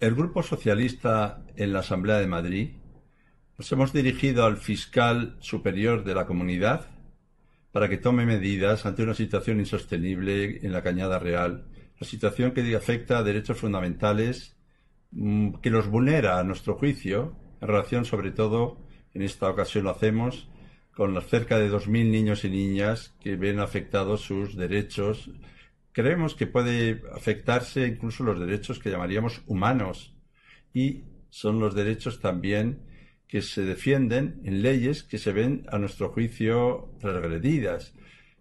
el Grupo Socialista en la Asamblea de Madrid nos hemos dirigido al fiscal superior de la comunidad para que tome medidas ante una situación insostenible en la Cañada Real, una situación que afecta a derechos fundamentales mm, que los vulnera a nuestro juicio, en relación sobre todo, en esta ocasión lo hacemos, con las cerca de 2.000 niños y niñas que ven afectados sus derechos creemos que puede afectarse incluso los derechos que llamaríamos humanos y son los derechos también que se defienden en leyes que se ven a nuestro juicio transgredidas.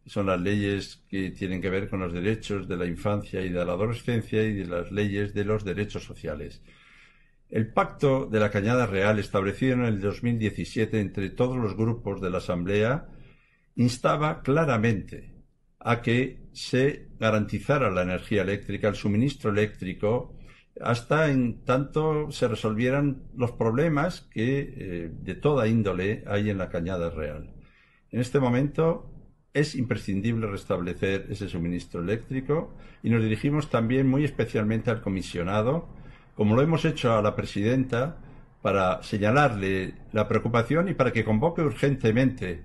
Son las leyes que tienen que ver con los derechos de la infancia y de la adolescencia y de las leyes de los derechos sociales. El pacto de la Cañada Real establecido en el 2017 entre todos los grupos de la Asamblea instaba claramente a que se garantizara la energía eléctrica, el suministro eléctrico, hasta en tanto se resolvieran los problemas que eh, de toda índole hay en la Cañada Real. En este momento es imprescindible restablecer ese suministro eléctrico y nos dirigimos también muy especialmente al comisionado, como lo hemos hecho a la presidenta, para señalarle la preocupación y para que convoque urgentemente,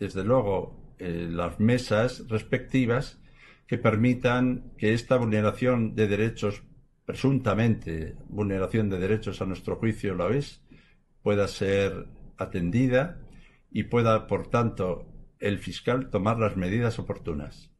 desde luego, eh, las mesas respectivas que permitan que esta vulneración de derechos, presuntamente vulneración de derechos a nuestro juicio la vez, pueda ser atendida y pueda, por tanto, el fiscal tomar las medidas oportunas.